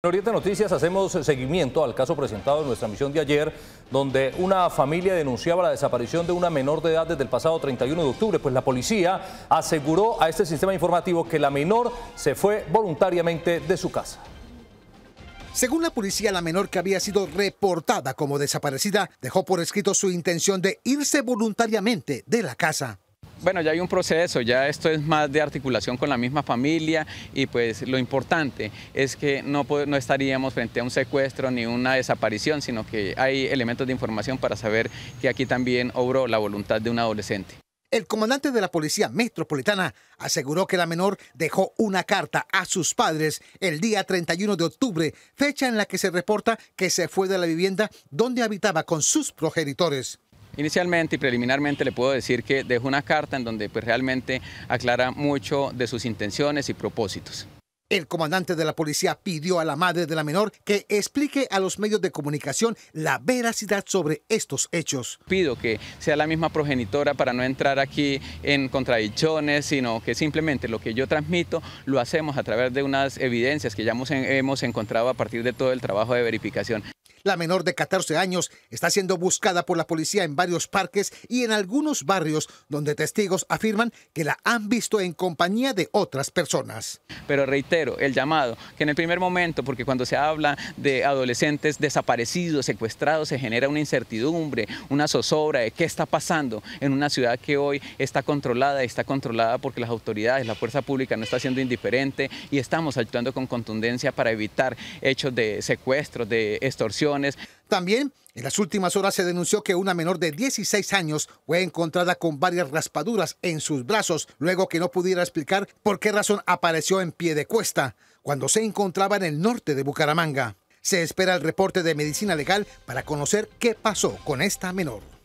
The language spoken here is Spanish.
En Oriente Noticias hacemos seguimiento al caso presentado en nuestra misión de ayer, donde una familia denunciaba la desaparición de una menor de edad desde el pasado 31 de octubre, pues la policía aseguró a este sistema informativo que la menor se fue voluntariamente de su casa. Según la policía, la menor que había sido reportada como desaparecida dejó por escrito su intención de irse voluntariamente de la casa. Bueno, ya hay un proceso, ya esto es más de articulación con la misma familia y pues lo importante es que no, no estaríamos frente a un secuestro ni una desaparición, sino que hay elementos de información para saber que aquí también obró la voluntad de un adolescente. El comandante de la Policía Metropolitana aseguró que la menor dejó una carta a sus padres el día 31 de octubre, fecha en la que se reporta que se fue de la vivienda donde habitaba con sus progenitores. Inicialmente y preliminarmente le puedo decir que dejó una carta en donde pues, realmente aclara mucho de sus intenciones y propósitos. El comandante de la policía pidió a la madre de la menor que explique a los medios de comunicación la veracidad sobre estos hechos. Pido que sea la misma progenitora para no entrar aquí en contradicciones, sino que simplemente lo que yo transmito lo hacemos a través de unas evidencias que ya hemos encontrado a partir de todo el trabajo de verificación. La menor de 14 años está siendo buscada por la policía en varios parques y en algunos barrios donde testigos afirman que la han visto en compañía de otras personas. Pero reitero el llamado, que en el primer momento, porque cuando se habla de adolescentes desaparecidos, secuestrados, se genera una incertidumbre, una zozobra de qué está pasando en una ciudad que hoy está controlada, y está controlada porque las autoridades, la fuerza pública no está siendo indiferente y estamos actuando con contundencia para evitar hechos de secuestro, de extorsión también en las últimas horas se denunció que una menor de 16 años fue encontrada con varias raspaduras en sus brazos, luego que no pudiera explicar por qué razón apareció en pie de cuesta cuando se encontraba en el norte de Bucaramanga. Se espera el reporte de medicina legal para conocer qué pasó con esta menor.